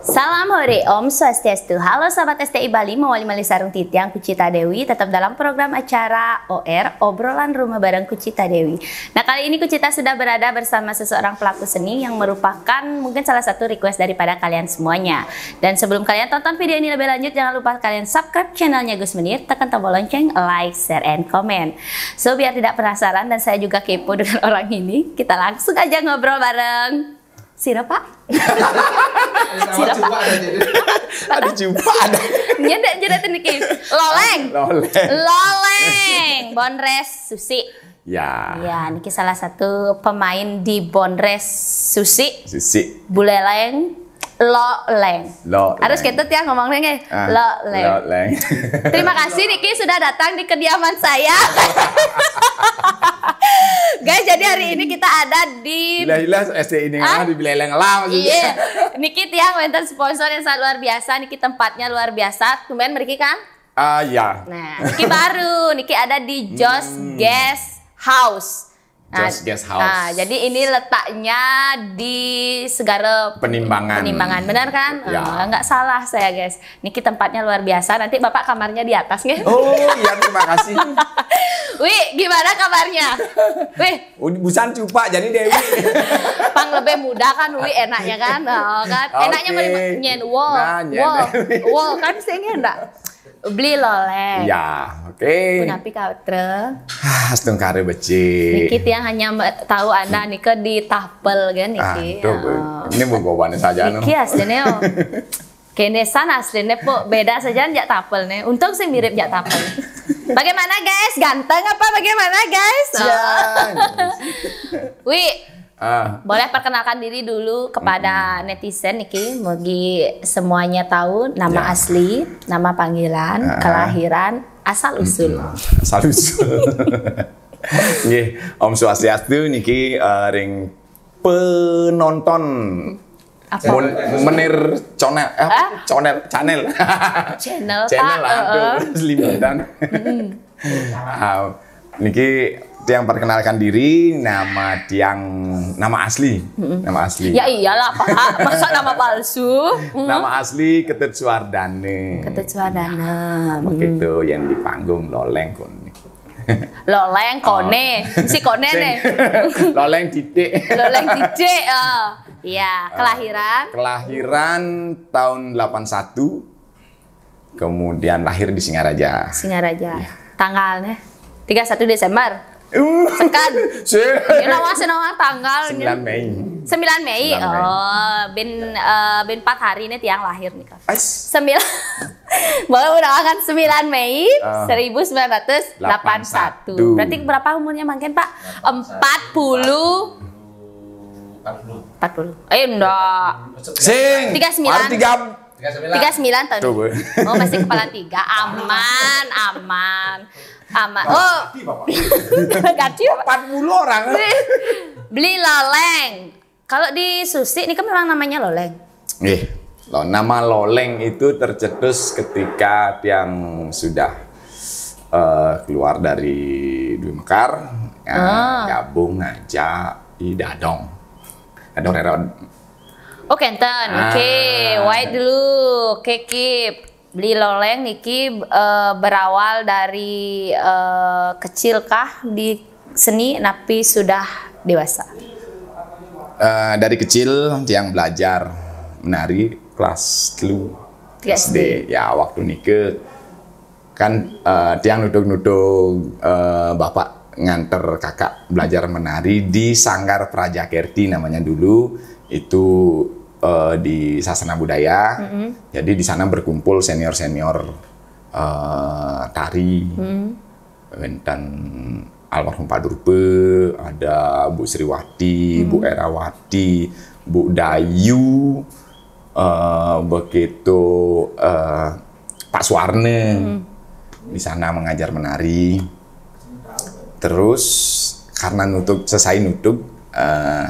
Salam Hore Om Swastiastu. Halo sahabat STI Bali, mewali Mali Sarung Titiang Kucita Dewi tetap dalam program acara OR Obrolan Rumah Bareng Kucita Dewi. Nah, kali ini Kucita sudah berada bersama seseorang pelaku seni yang merupakan mungkin salah satu request daripada kalian semuanya. Dan sebelum kalian tonton video ini lebih lanjut, jangan lupa kalian subscribe channelnya Gus Menir, tekan tombol lonceng, like, share, and comment. So, biar tidak penasaran dan saya juga kepo dengan orang ini, kita langsung aja ngobrol bareng. Sira Pak? Sira Pak? Ada jumpa ada. Nyenda jadi teknikis. Loleng. Loleng. Loleng. Bonres Susi. Ya. Ya, ini salah satu pemain di Bonres Susi. Susi. Buleleng lo leng. Lo Harus kita ya tiang ngomongnya nge. Ah, loleng. lo leng. Lo leng. Terima kasih Niki sudah datang di kediaman saya. Guys, jadi hari ini kita ada di Bila-bila SD ini kan ah? di Bileleng Lam. Iya. Nikit yang mantan sponsor yang sangat luar biasa, niki tempatnya luar biasa. Kemudian Meriki kan? Ah uh, ya. Nah, Niki baru, Niki ada di Josh hmm. Guest House. Just nah, guest ah, house. Nah, jadi ini letaknya di segara penimbangan. Penimbangan, benar kan? Ya. Oh, salah saya, guys. Niki tempatnya luar biasa. Nanti Bapak kamarnya di atas, nih. Oh, iya, terima kasih. Wih, gimana kabarnya? Wih. Busan cupa jadi Dewi. Pang lebih muda kan, Wih, enaknya kan? Oh, kan? Enaknya mau nyen wall. Nah, nyen wall. wall. kan saya enggak? beli loleh. Iya, oke. Okay. Punapi kautre. Asteng ah, kare beci. Niki yang hanya tahu anda hmm. nike di tapel kan Ah, oh. ini bukan saja nu. Niki aslinya oh. Kene sana aslinya po beda saja jak tapel nih. Untung sih mirip jak tapel. Bagaimana guys? Ganteng apa bagaimana guys? Oh. Wih, Ah. Boleh perkenalkan diri dulu kepada mm -hmm. netizen Niki, bagi semuanya tahu nama ya. asli, nama panggilan, ah. kelahiran, asal usul. Asal usul. Nggih, Om Swastiastu niki uh, ring penonton apa? Mon menir channel eh, ah? channel channel channel channel Channel. uh eh. -uh. limitan. hmm. uh, ah, niki Tiang perkenalkan diri, nama Tiang nama asli, nama asli. Ya iyalah Pak, ah, masa nama palsu? nama asli Ketut Suwardane. Ketut Suwardane. Begitu nah, hmm. yang di panggung loleng kone. loleng oh. kone, si kone nih. loleng titik. loleng titik. Oh. Ya, kelahiran? Kelahiran tahun 81. Kemudian lahir di Singaraja. Singaraja. Ya. Tanggalnya 31 Desember sekarang, Ini nama nama tanggal sembilan Mei. 9 Mei. Oh, bin uh, bin 4 hari ini tiang lahir nih, Kak. 9 Boleh udah akan 9 Mei ah. uh, 1981. satu, Berarti berapa umurnya mungkin Pak? empat puluh empat puluh, Eh, enggak. Sing. 39. 39. 39 tahun. Coba. Oh, masih kepala tiga. Aman, aman. Ama. Oh. Ganti Bapak. 40 orang. Beli, beli loleng. Kalau di Susi ini kan memang namanya loleng. Eh, lo, nama loleng itu tercetus ketika yang sudah uh, keluar dari Dwi Mekar, ya, oh. gabung ngajak di Dadong. Dadong Reron. Oh Kenten, oke, okay. Ah. White dulu, oke okay, Kip beli loleng Niki uh, berawal dari uh, kecil kah di seni napi sudah dewasa? Uh, dari kecil yang belajar menari kelas dulu SD. Ya waktu Niki kan uh, tiang nudung-nudung uh, bapak nganter kakak belajar menari di Sanggar Praja Kerti namanya dulu itu uh, di sasana budaya. Mm-hmm. Jadi di sana berkumpul senior-senior uh, tari mm-hmm. dan almarhum Pak Durpe, ada Bu Sriwati, mm-hmm. Bu Erawati, Bu Dayu, uh, begitu uh, Pak Suwarne mm-hmm. di sana mengajar menari. Terus karena nutup selesai nutup uh,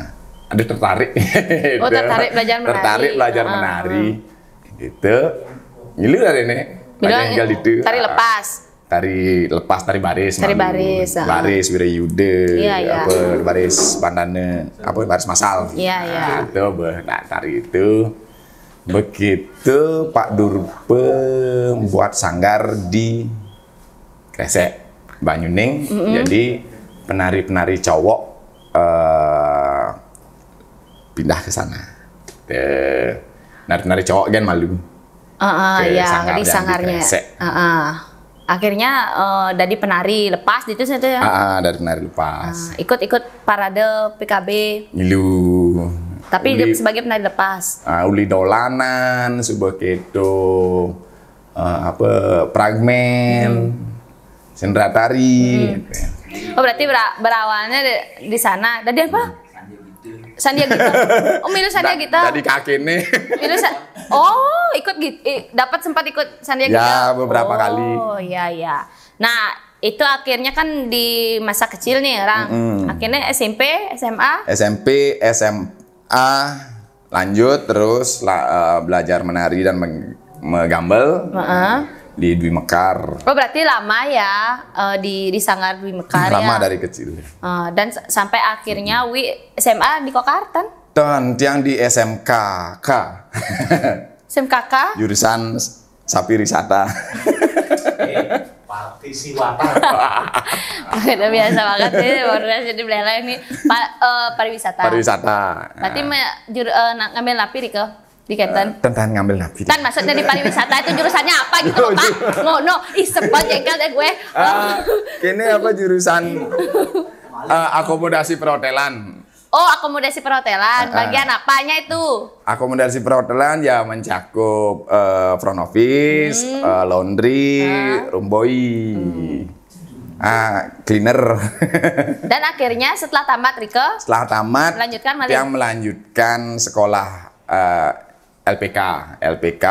aduh tertarik. Oh gitu. tertarik belajar menari. Tertarik belajar ah. menari. Gitu. dari ini. Belajar tinggal itu. Tari ah. lepas. Tari lepas tari baris. Tari malu. baris. Uh. Baris wirayuda. Iya, iya Apa baris pandane Apa baris masal. Iya iya. Nah, itu nah, tari itu. Begitu Pak Durpe membuat sanggar di Kresek Banyuning. Mm -hmm. Jadi penari-penari cowok uh, pindah ke sana ke nari-nari cowok kan malu uh, uh, ke ya, sangar di sangarnya. uh, uh. akhirnya uh, dari penari lepas gitu itu tuh ya uh, uh, dari penari lepas ikut-ikut parade PKB ilu tapi uli, sebagai penari lepas uh, uli dolanan sebuah itu uh, apa pragmen hmm. sendratari hmm. oh berarti berawalnya di, di sana dari apa hmm Sandiaga Gita. Oh, milih Sandiaga Gita. Jadi kaki nih. Milih Sa Oh, ikut gitu dapat sempat ikut Sandiaga Ya, beberapa oh, kali. Oh, iya iya. Nah, itu akhirnya kan di masa kecil nih orang. Mm -hmm. Akhirnya SMP, SMA, SMP, SMA lanjut terus la, uh, belajar menari dan menggambel. Uh -uh di Dwi Mekar. Oh berarti lama ya uh, di di Sanggar Dwi Mekar. Lama ya? dari kecil. Uh, dan sampai akhirnya hmm. Wi SMA di Kokartan. Dan yang di SMK K. SMK K. Jurusan sapi wisata. Eh, Pakai Siwata. Udah biasa banget sih, ya, baru jadi belela ini. Pa, uh, pariwisata. Pariwisata. Berarti ya. jur, uh, ngambil lapir ke di Kenten. Uh, eh, tentang ngambil nabi. Gitu. Tan maksudnya di pariwisata itu jurusannya apa gitu loh, oh, Pak? Iya. Ngono, ih sempat jengkel deh gue. Uh, ah, kini apa jurusan uh, akomodasi perhotelan. Oh, akomodasi perhotelan. Ah, ah. Bagian uh, apanya itu? Akomodasi perhotelan ya mencakup uh, front office, hmm. uh, laundry, uh. room boy. Hmm. Ah, cleaner. Dan akhirnya setelah tamat Rico? Setelah tamat, melanjutkan yang melanjutkan sekolah uh, LPK, LPK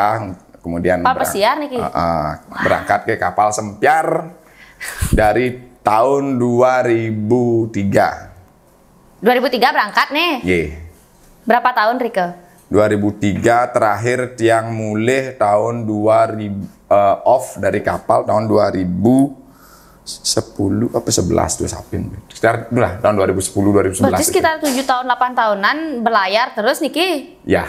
kemudian kapal siar, uh, uh, berangkat ke kapal Sempiar dari tahun 2003. 2003 berangkat nih. Ye. Berapa tahun Rike? 2003 terakhir tiang mulih tahun 2000 uh, eh, off dari kapal tahun 2000 10 apa 11 tuh sapin sekitar lah tahun 2010 2011 berarti sekitar 7 tahun 8 tahunan berlayar terus Niki ya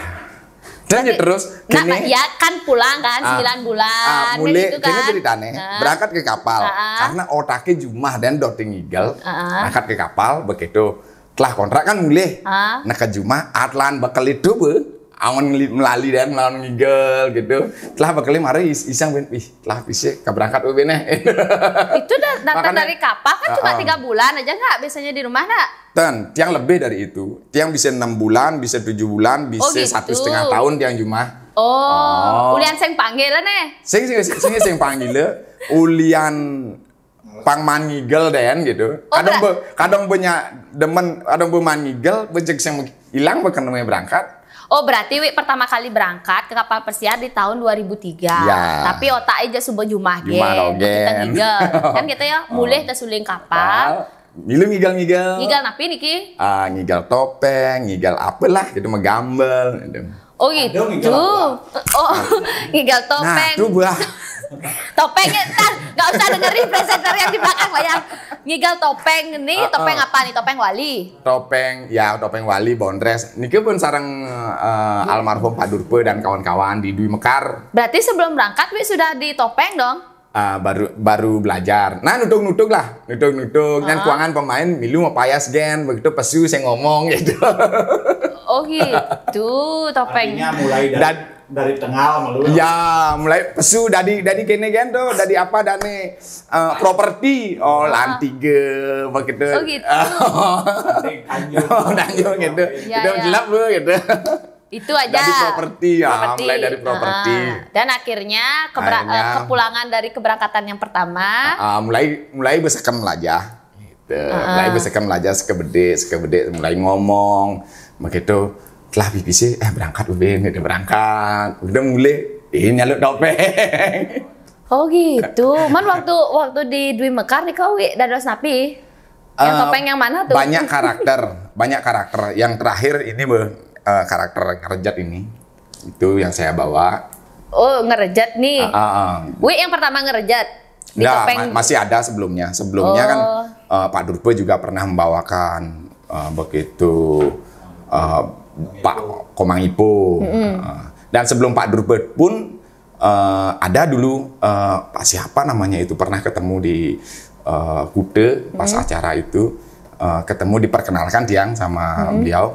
Nanya terus Nah, nah, ya kan pulang kan ah, 9 bulan ah, mulai gitu kan. kini ceritane, ah, berangkat ke kapal ah, ah, karena otaknya jumah dan doting eagle. Ah, ah, berangkat ke kapal begitu. Telah kontrak kan mulai. Ah, nah ke jumah atlan bakal hidup. Eh awan melali dan melawan ngigel gitu. Telah bekali mari is isang bin, ih telah bisa keberangkat ubin beneh. Ya. itu datang Makanya, dari kapal kan cuma tiga bulan aja nggak biasanya di rumah nak? Ten, tiang lebih dari itu. Tiang bisa enam bulan, bisa tujuh bulan, bisa satu oh, gitu. setengah tahun tiang cuma. Oh, oh. ulian sing panggil nih. Sing sing sing sing, sing panggil eh. ulian pang manigel den gitu. Oh, kadang be, kadang punya demen, kadang be manigel, bejek yang hilang bukan berangkat. Oh berarti Wi pertama kali berangkat ke kapal pesiar di tahun 2003. Ya. Tapi otak aja subuh jumah ge. Kita ngigel. kan kita ya mulai oh. suling kapal. Milih ngigal-ngigal. Ngigal napi niki? Ah, ngigal topeng, ngigal apalah gitu menggambel gitu. Oh gitu. Aduh, ngigal oh, ngigal nah, topeng. Nah, tuh buah. Topeng ntar nggak usah dengerin presenter yang di belakang lah yang ngigal topeng nih ah, uh, ah. uh. topeng apa nih topeng wali topeng ya topeng wali bondres niki pun sarang uh, eh, hmm. almarhum Pak Durpe dan kawan-kawan di Dwi Mekar berarti sebelum berangkat wi sudah di topeng dong uh, baru baru belajar nah nutung nutung lah nutung nutung uh. keuangan pemain milu mau payas gen begitu pesu saya ngomong gitu oh gitu topeng mulai dari dan dari tengah malu ya mulai pesu dari dari kene gendo kan dari apa dari uh, eh, properti oh ah. lantige begitu oh gitu oh gitu, oh, gitu. ya, itu jelap ya. lu gitu itu aja dari properti ya property. mulai dari ah, properti uh, dan akhirnya, kebra eh, akhirnya kepulangan dari keberangkatan yang pertama uh, mulai mulai bersekam aja gitu uh. mulai bersekam aja sekebede sekebede mulai ngomong begitu telah BBC eh berangkat Ubin udah berangkat udah mulai ini eh, nyalut topeng Oh gitu. Man waktu waktu di Dwi Mekar nih kau dos napi. Yang uh, topeng yang mana tuh? Banyak karakter, banyak karakter. Yang terakhir ini be, uh, karakter kerjat ini. Itu yang saya bawa. Oh, ngerejat nih. Uh, ah, uh, ah, uh. Ah. Wih, yang pertama ngerejat. Ya, Nggak, ma masih ada sebelumnya. Sebelumnya kan, oh. kan uh, Pak Durpo juga pernah membawakan uh, begitu uh, Pak Komang Ipo. Mm-hmm. Uh, ah. dan sebelum Pak Durbet pun uh, ada dulu uh, Pak siapa namanya itu pernah ketemu di uh, eh, Kute pas mm-hmm. acara itu uh, ketemu diperkenalkan tiang sama mm-hmm. beliau.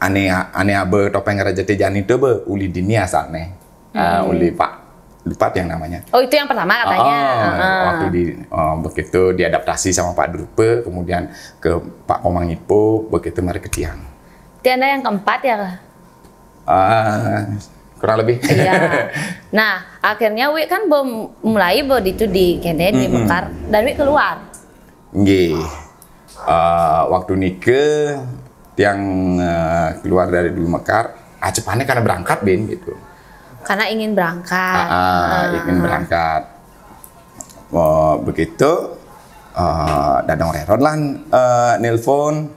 Ane ane abe topeng raja tejan itu be uli dini asalnya. Ah, mm-hmm. uli Pak lupa yang namanya. Oh itu yang pertama katanya. Oh, Waktu di oh, begitu diadaptasi sama Pak Drupe, kemudian ke Pak Komang Ipo, begitu mereka Tiang. Tenda yang keempat ya? Uh, kurang lebih. Iya. Nah, akhirnya Wi kan bom mulai body itu di kene di mm -hmm. Mekar dan Wi keluar. Nggih. Uh, waktu nike yang uh, ah, keluar dari di Mekar, acepane karena berangkat Ben gitu. Karena ingin berangkat. Uh, uh, ingin berangkat. Oh, begitu uh, Dadang Reron lah uh, nelpon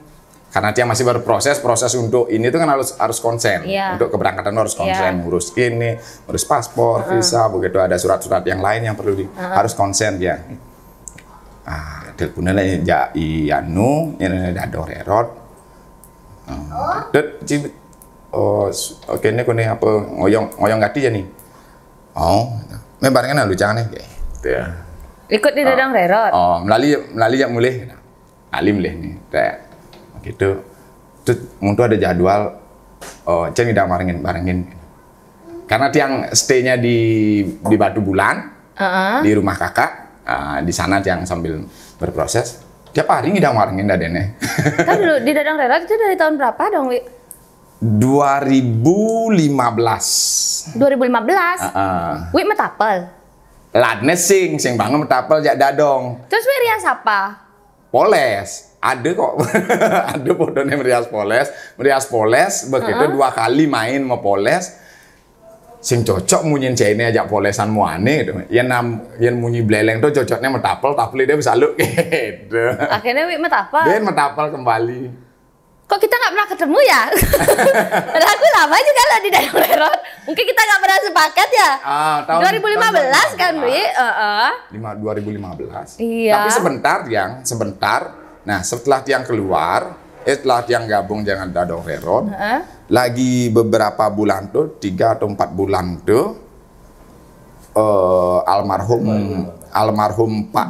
karena dia masih berproses proses untuk ini itu kan harus harus konsen yeah. untuk keberangkatan harus iya. konsen yeah. ngurus ini ngurus paspor uh -huh. visa begitu ada surat-surat yang lain yang perlu di uh -huh. harus konsen ya. ah telepon lah ya ianu ini ada dorerot oh, ah, oh oke ini kau apa ngoyong ngoyong gati ya nih oh membarengkan lu jangan nih gitu ya ikut di dadang ah. rerot oh melalui melalui yang mulai alim leh nih gitu terus untuk ada jadwal oh ceng tidak barengin barengin karena tiang staynya di di Batu Bulan uh -huh. di rumah kakak uh, di sana tiang sambil berproses tiap hari barengin, dah dadene kan dulu di dadang rela itu dari tahun berapa dong Wi? 2015 2015? Uh -uh. Wi metapel? Ladne sing, sing banget metapel jak dadong terus Wi rias apa? Poles ada kok ada bodohnya Merias Poles Merias Poles begitu uh -huh. dua kali main mau Poles sing cocok munyin cene ini ajak polesan muane gitu. Yang nam yang munyi beleng tuh cocoknya metapel, tapel dia bisa lu gitu. Akhirnya wih metapel. Dia metapel kembali. Kok kita nggak pernah ketemu ya? Padahal aku lama juga lah di dalam Lerot. Mungkin kita nggak pernah sepakat ya. Ah, tahun, 2015 tahun, kan, wih. Uh -uh. 2015. Iya. Tapi sebentar, yang sebentar Nah, setelah tiang keluar, eh, setelah tiang gabung dengan Dado Heron, uh-huh. lagi beberapa bulan tuh, tiga atau empat bulan tuh, eh, uh, almarhum uh-huh. almarhum Pak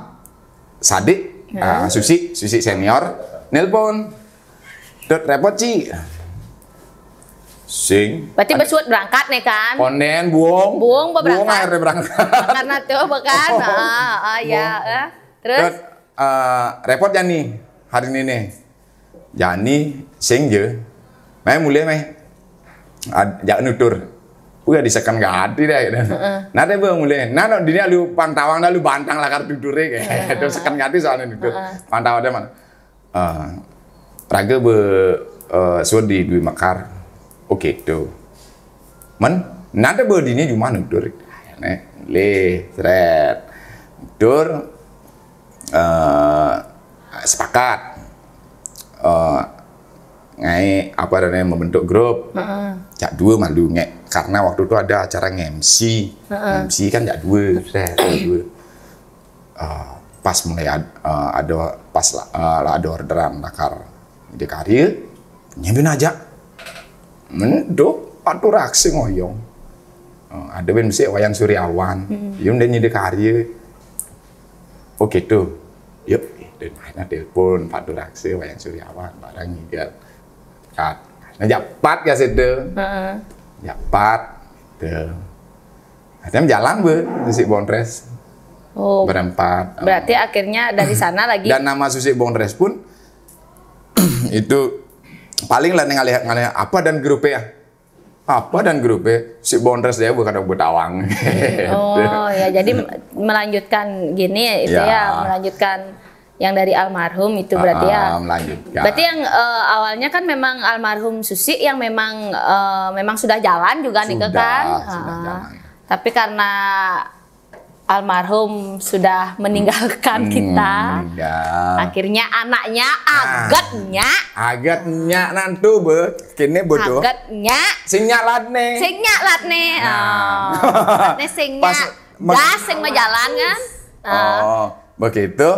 Sadik, uh-huh. uh, Susi, Susi senior, nelpon, tuh repot sih. Sing. Berarti bersuat berangkat nih kan? Konen buong. Buong berangkat. Buong akhirnya berangkat. Karena tuh bukan. Oh, oh, oh ya. Terus? Dut, uh, repot ya nih hari ini nih. Yani sing je. Mai mulai mai. Jak nutur. Uya disekan gak ada deh. Gitu. Nah deh bang mulai. Nah no dia lu pantawang lu bantang lah kartu dure kayak. itu sekan gak soalnya nutur. Pantawang deh mana. Uh, eh, raga be uh, eh, di dui makar. Oke okay, tuh. Men, nanti be dini cuma nutur. Nih, le, seret. Nutur. Uh, eh, sepakat uh, ngai apa namanya membentuk grup. Uh-uh. Cak dua malu ngai karena waktu itu ada acara nge-MC. Uh-uh. MC kan cak dua, dua. Uh, pas mulai ad, uh, ada pas uh, ada orderan nakar di karir nyebin aja menduk atau reaksi ngoyong uh, ada ben bisa wayan suryawan hmm. yang udah nyedi karir oke oh, tuh gitu. yuk Raden Ahmad telepon Pak Duraksi Wayang Suryawan, barang hingga kat. Nah, pat ya deh Heeh. pat deh Artinya jalan be Susi Bondres. Oh. Berempat. Berarti oh. akhirnya dari sana lagi. Dan nama Susi Bondres pun itu paling lah lihat ngalih apa dan grup ya apa dan grupnya si Bondres dia bukan buat awang. oh ya jadi melanjutkan gini itu ya, ya melanjutkan yang dari almarhum itu berarti uh, ya melanjutkan. Ah, ah, ya. berarti yang uh, awalnya kan memang almarhum Susi yang memang uh, memang sudah jalan juga sudah, nih kan sudah uh, tapi karena almarhum sudah meninggalkan hmm, kita ya. akhirnya anaknya agatnya agatnya nantu be kini bodoh agatnya sing nyalatne sing nyalatne nah. oh. sing nya gas sing mejalan kan oh begitu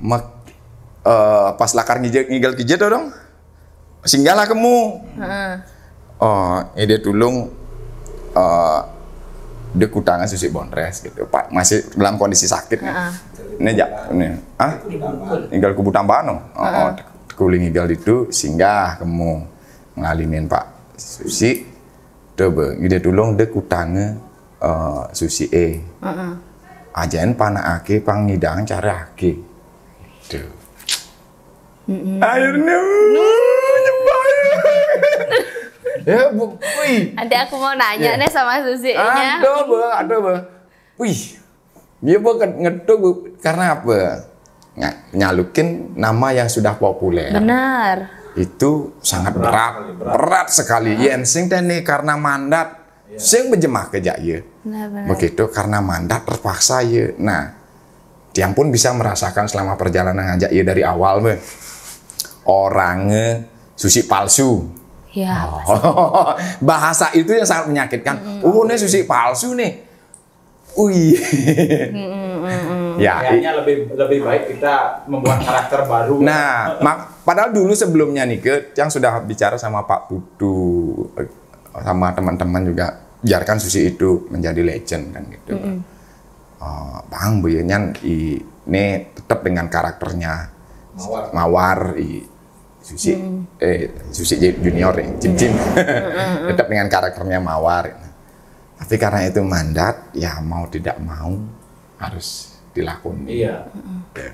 mak uh, pas lakar ngigel ngigel kijet dong singgahlah kamu Heeh. oh eh, ini tulung uh, dia kutangan susi bonres gitu pak masih dalam kondisi sakit nih uh ini jak ini ah tinggal kubu tambahan no oh, uh oh kuling ngigel itu singgah kamu ngalinin pak susi coba dia tulung dia kutangan uh, susi e uh-uh. ajain panah ake pangidang cara ake do. Mm-mm. Akhirnya nyebarin. ya, bu, wih. Nanti aku mau nanya yeah. nih sama Susi. Ada, bu, ada, bu. Wih, dia bukan ngeduk karena apa? Nyalukin nama yang sudah populer. Benar itu sangat berat berat, berat, berat sekali berat. yen sing nih karena mandat yeah. sing menjemah kejak ya begitu karena mandat terpaksa ya nah tiang pun bisa merasakan selama perjalanan ngajak ya dari awal be. Orangnya susi palsu. Ya. Oh, bahasa itu yang sangat menyakitkan. Mm -hmm. Oh, ini susi palsu nih. Ui. Ya, kayaknya lebih lebih baik kita membuat karakter baru. Nah, mak, padahal dulu sebelumnya nih ke yang sudah bicara sama Pak Putu sama teman-teman juga biarkan susi itu menjadi legend kan gitu. Mm -hmm. Bang oh, Boyenyan ya. ini tetap dengan karakternya mawar, mawar i, Susi hmm. eh Susi junior ya Jim Jim tetap dengan karakternya mawar tapi karena itu mandat ya mau tidak mau harus dilakukan. iya. Ya.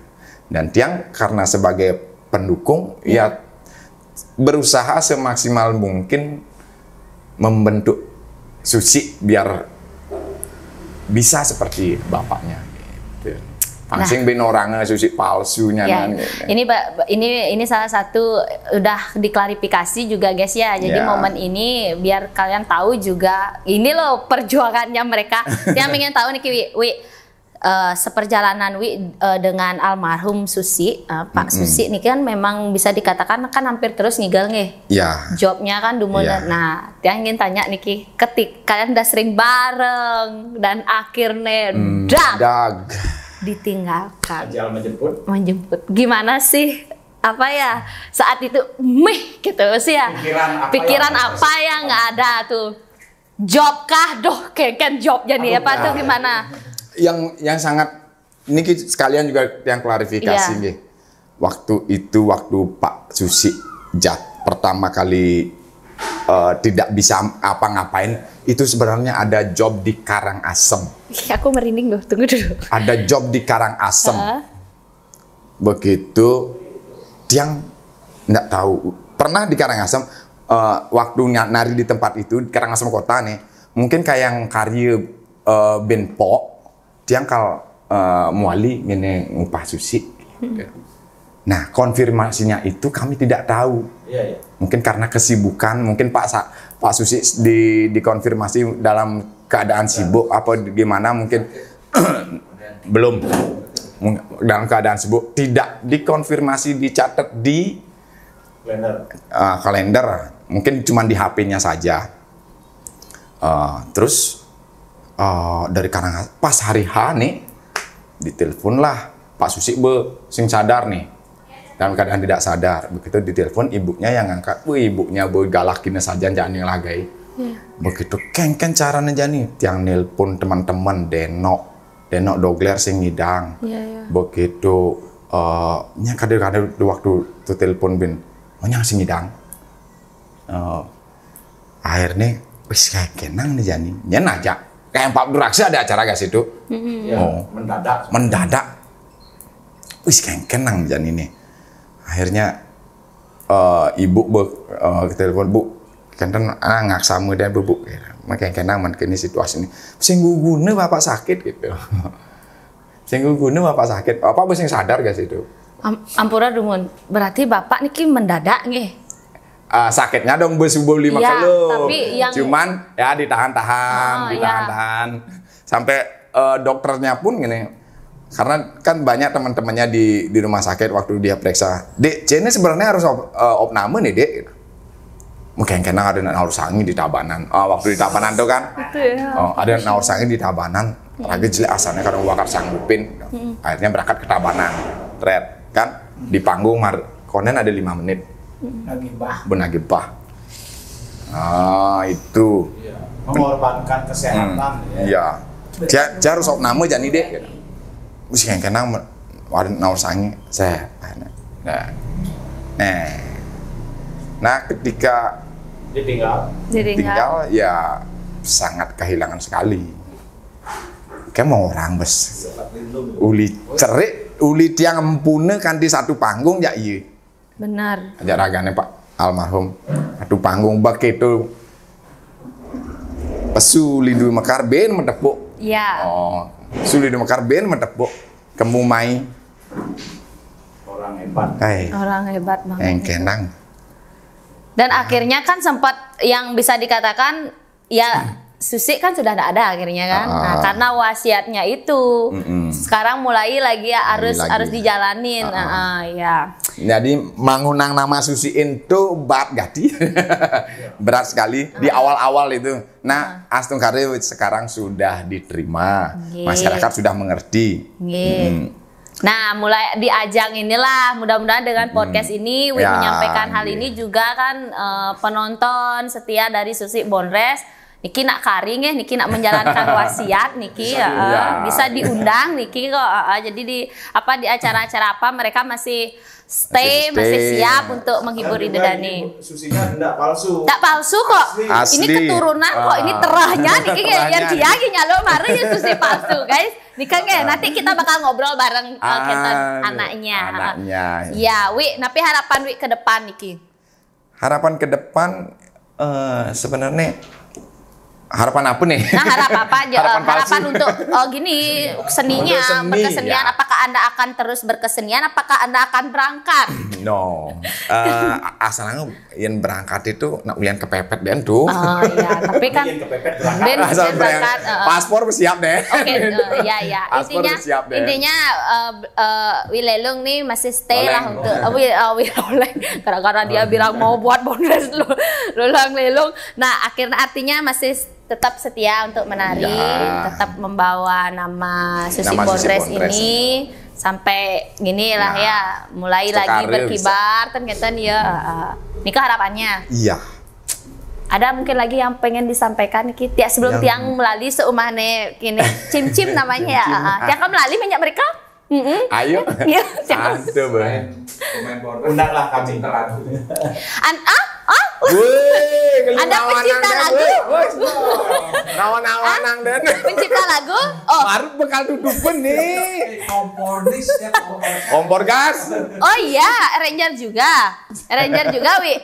dan Tiang karena sebagai pendukung iya. ya berusaha semaksimal mungkin membentuk Susi biar bisa seperti bapaknya Pancing gitu. nah. ben orangnya susi palsunya Ya. Kan, gitu. Ini ini ini salah satu udah diklarifikasi juga guys ya. Jadi ya. momen ini biar kalian tahu juga ini loh perjuangannya mereka. Yang ingin tahu nih Kiwi, Wi, uh, seperjalanan Wi uh, dengan almarhum Susi, uh, Pak mm -hmm. Susi ini kan memang bisa dikatakan kan hampir terus ngigel nih. Yeah. Jobnya kan dumenan. Yeah. Nah, dia ingin tanya Niki, ketik kalian udah sering bareng dan akhirnya mm, dag, dag ditinggalkan. Ajal menjemput. Menjemput. Gimana sih apa ya saat itu meh gitu sih ya pikiran apa pikiran yang, nggak ada tuh job kah doh kayak kan jobnya nih apa tuh ya. gimana yang yang sangat ini sekalian juga yang klarifikasi yeah. nih. Waktu itu waktu Pak Susi jat pertama kali uh, tidak bisa apa ngapain itu sebenarnya ada job di Karangasem. Aku merinding loh, tunggu dulu. Ada job di Karangasem. Asem. Begitu dia nggak tahu pernah di Karangasem uh, eh, waktu nari di tempat itu Karangasem kota nih mungkin kayak yang karya uh, eh, Benpo jangkal uh, eh, muali ini ngupah susi. Hmm. Nah, konfirmasinya itu kami tidak tahu. Iya, iya. Mungkin karena kesibukan, mungkin Pak Sa Pak Susi di dikonfirmasi dalam keadaan iya. sibuk apa gimana mungkin belum dalam keadaan sibuk tidak dikonfirmasi dicatat di kalender, uh, kalender. mungkin cuma di HP-nya saja uh, terus uh, dari karena pas hari H nih ditelepon lah Pak Susi be sing sadar nih dalam keadaan tidak sadar begitu ditelepon ibunya yang ngangkat bu ibunya bu galakinnya saja jani lagai yeah. begitu cara caranya jani tiang nelpon teman-teman Denok, Denok Dogler sing ngidang yeah, yeah. begitu uh, eh, nya kadang-kadang waktu tu telepon bin oh, nya sing ngidang uh, akhirnya wis kayak kenang nih jani nya najak Kayak Pak Duraksi ada acara gak sih, oh. Ya, mendadak. Mendadak. Wis kayak kenang jan ini. Akhirnya uh, ibu be, uh, telepon bu kenten ah sama dia bu bu gitu. makanya kenang man kini situasi ini Singgung gugune bapak sakit gitu Singgung gugune bapak sakit bapak bisa sadar gak sih itu Am ampura Dumun, berarti bapak niki mendadak nih uh, sakitnya dong bos subuh lima ya, kilo. yang... Cuman ya ditahan-tahan, oh, iya. ditahan-tahan ya. sampai uh, dokternya pun gini. Karena kan banyak teman-temannya di di rumah sakit waktu dia periksa. Dek, ini sebenarnya harus op, uh, opname nih, Dek. Mungkin kena ada yang harus sangi di Tabanan. Oh, waktu di Tabanan tuh kan. ya. Oh, ada yang harus sangi di Tabanan. Lagi jelek asalnya karena wakaf sanggupin. Akhirnya berangkat ke Tabanan. Red, kan? Di panggung mar konen ada lima menit Nagibah. Benagibah. Ah, itu. Ya. Mengorbankan kesehatan. Hmm. Ya. Ya. harus sok nama jadi deh. Gitu. Wis yang kena warin naur sange saya. Ah, nah. nah. Nah. Nah, ketika ditinggal, ditinggal ya sangat kehilangan sekali. Kayak mau orang bes. Uli cerik, uli tiang empune kanti satu panggung ya iya. Benar. Ajak ragane Pak almarhum. Aduh panggung bak itu. Pesu lindu mekar ben metepuk. Iya. Oh, pesu lindu mekar ben metepuk. Kemu Orang hebat. Hai. Orang hebat banget. Yang kenang. Dan akhirnya kan sempat yang bisa dikatakan ya Susi kan sudah tidak ada akhirnya kan. uh, Nah, ah. karena wasiatnya itu uh, sekarang mulai lagi ya harus lagi. harus ya. dijalanin. uh, uh, uh, ya. Jadi mengunang nama Susi itu berat gati. berat sekali di awal-awal itu. Nah, ah. Astung Kari sekarang sudah diterima. Masyarakat sudah mengerti. Nah, mulai di ajang inilah mudah-mudahan dengan podcast hmm. ini Win ya, menyampaikan hal iya. ini juga kan uh, penonton setia dari Susi Bonres Niki nak karing ya, Niki nak menjalankan wasiat, Niki bisa, uh, diundang. bisa diundang, Niki kok. Uh, jadi di apa di acara-acara apa mereka masih stay, masih, stay. siap untuk menghibur Ida Dani. Susinya tidak palsu. Tidak palsu kok. Asli. Ini keturunan kok, ini ah. terahnya Niki yang dia nyalo mari ya susi palsu guys. Nika nih, ah. Nanti kita bakal ngobrol bareng uh, ah, anaknya. Anaknya. Ya, Wi, tapi harapan Wi ke depan Niki. Harapan ke depan uh, sebenarnya harapan apa nih? Nah, harap apa aja? Eh, harapan, harapan untuk oh, gini seninya, seni, berkesenian. Ya. Apakah anda akan terus berkesenian? Apakah anda akan berangkat? No, uh, asalnya yang berangkat itu nak ulian kepepet dan tuh. Oh iya, tapi kan ben asal berangkat, uh, paspor bersiap deh. Oke, okay, uh, ya ya. Paspor intinya bersiap deh. intinya uh, uh, Wilelung nih masih stay oleng. lah untuk uh, Wilelung karena karena dia bilang mau buat bonus lu, lelung lelung. Nah akhirnya artinya masih tetap setia untuk menari, ya. tetap membawa nama Susi Bondres ini ya. ini sampai gini lah ya, ya mulai lagi berkibar ternyata ya uh, hmm. ah, ah. harapannya. Iya. Ada mungkin lagi yang pengen disampaikan kita ya, sebelum yang... tiang melalui seumane kini cim-cim namanya ya. tiang kan melalui banyak mereka. Mm Ayo. Iya. Satu, Bang. Undanglah kami. An ah, Oh? Wih, Anda pencipta lagu? rawan nang dan pencipta lagu? Oh. Baru bakal duduk nih. Komponis ya kompor gas. Oh iya, ranger juga. Ranger juga, Wi.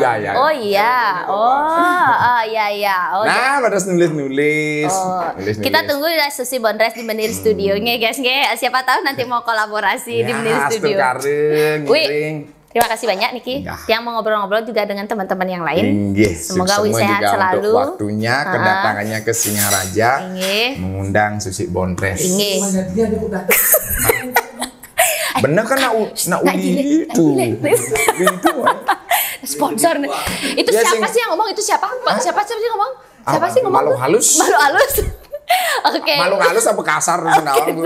Iya, iya. Oh iya. Oh, oh iya iya. Oh, nah, pada iya. nulis-nulis. Oh. Nulis, Kita tunggu ya Susi Bondres di Menir Studio nge guys nge. Siapa tahu nanti mau kolaborasi ya, di Menir Studio. Wih, Terima kasih banyak Niki nah. yang mau ngobrol-ngobrol juga dengan teman-teman yang lain. Inge. Iya, Semoga semua sehat juga selalu. Untuk waktunya uh. kedatangannya ke Singaraja Inge. mengundang Susi Bontres. Inge. Bener kan nak nak uli itu. Eh? sponsor iya, Itu ya, siapa sing... sih yang ngomong? Itu siapa? Siapa sih sih ngomong? Siapa sih ngomong? Malu halus. Malu halus okay. malu halus apa kasar okay.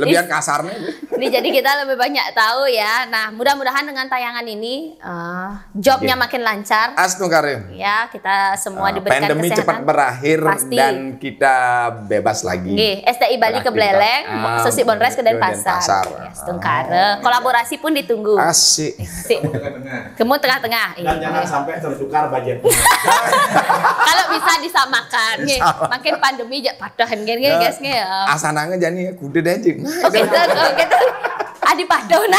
lebihan kasarnya ini jadi kita lebih banyak tahu ya nah mudah-mudahan dengan tayangan ini uh, jobnya okay. Iya. makin lancar Asnu Karim ya kita semua uh, diberikan pandemi kesehatan. cepat berakhir Pasti. dan kita bebas lagi okay. STI Bali ke Beleleng uh, Sosi Bonres ke Denpasar, Denpasar. Yes, Karim. Ah. kolaborasi pun ditunggu asik Asik. kamu tengah-tengah dan iya. jangan sampai tertukar budget kalau bisa disamakan okay. makin pandemi jangan ya, padahon kan nah, guys ya. Asanange jani kudu dajing. Oke, oke tuh. Adi padahon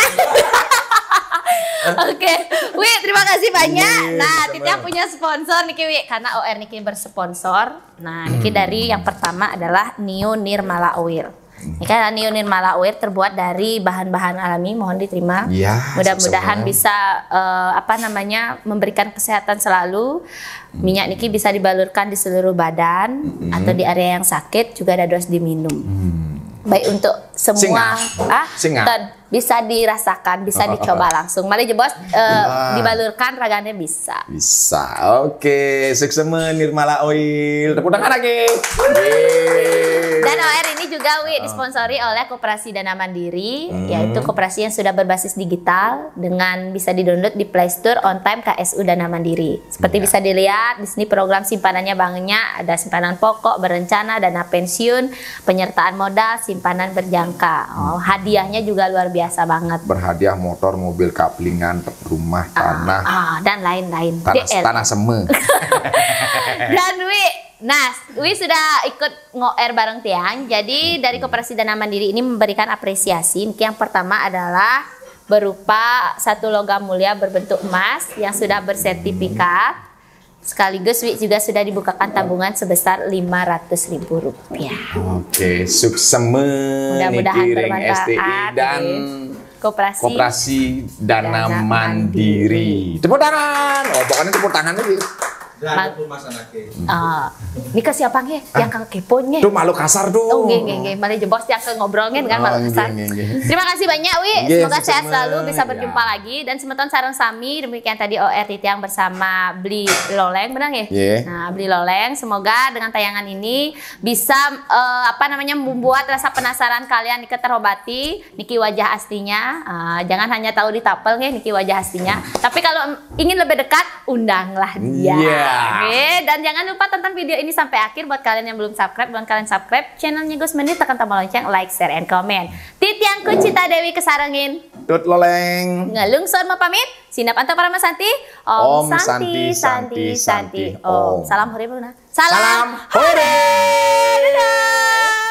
Oke, okay. Wi terima kasih banyak. Iya, nah, kita punya sponsor Niki Wi karena OR Niki bersponsor. Nah, Niki hmm. dari yang pertama adalah New Nirmala Oil. Ini kan anionin malaware terbuat dari bahan-bahan alami, mohon diterima. Ya, Mudah-mudahan bisa uh, apa namanya memberikan kesehatan selalu. Minyak niki bisa dibalurkan di seluruh badan hmm. atau di area yang sakit juga ada dos diminum. Hmm. Baik untuk semua Singa. ah Singa bisa dirasakan, bisa dicoba langsung. Mari jebos uh, eh, dibalurkan ragannya bisa. Bisa. Oke, sukses Nirmala Oil. Tepuk tangan lagi. Dan OR ini juga Wi ah. disponsori oleh Koperasi Dana Mandiri, hmm. yaitu koperasi yang sudah berbasis digital dengan bisa didownload di Play Store on time KSU Dana Mandiri. Seperti ya. bisa dilihat di sini program simpanannya banyak ada simpanan pokok, berencana, dana pensiun, penyertaan modal, simpanan berjangka. Oh, hadiahnya juga luar biasa biasa banget. Berhadiah motor, mobil, kaplingan, rumah, ah, tanah. Ah, dan lain-lain. Tanah, tanah semu dan Wi, nah Wi sudah ikut ngoer bareng Tiang. Jadi dari hmm. Koperasi Dana Mandiri ini memberikan apresiasi. Yang pertama adalah berupa satu logam mulia berbentuk emas yang sudah bersertifikat. Sekaligus juga sudah dibukakan tabungan sebesar lima ratus ribu rupiah. Oke, sukses sukseme mudah-mudahan bermanfaat STI dan kooperasi Koperasi Dana, Dana Mandiri. Mandiri. Tepuk tangan. Oh, pokoknya tepuk tangan lagi. Lah masanake. Ah, siapa nge? Ah. yang kang kepo nge? Duh malu kasar dong. Oh nge nge. nggih, mari jebos yang ngobrolin kan oh, malu kasar. Terima kasih banyak Wi, semoga sehat selalu bisa berjumpa iya. lagi dan semeton sarang sami demikian tadi OR yang bersama Beli Loleng benar nggih? Iya. Nah, Beli Loleng semoga dengan tayangan ini bisa eh, apa namanya membuat rasa penasaran kalian terobati niki wajah aslinya. Ah, jangan hanya tahu di tapel nge. niki wajah aslinya, tapi kalau ingin lebih dekat undanglah dia. Yeah. Oke, dan jangan lupa tonton video ini sampai akhir buat kalian yang belum subscribe, buat kalian subscribe channelnya Gus Menit tekan tombol lonceng, like, share, and comment. Titian kucita Dewi kesarangin. Tut loleng. Ngelungsor mau pamit. Sinap anto para Masanti. Om, Om Santi, Santi, Santi, Santi, Om. Salam hore Salam, Salam hore. Dadah.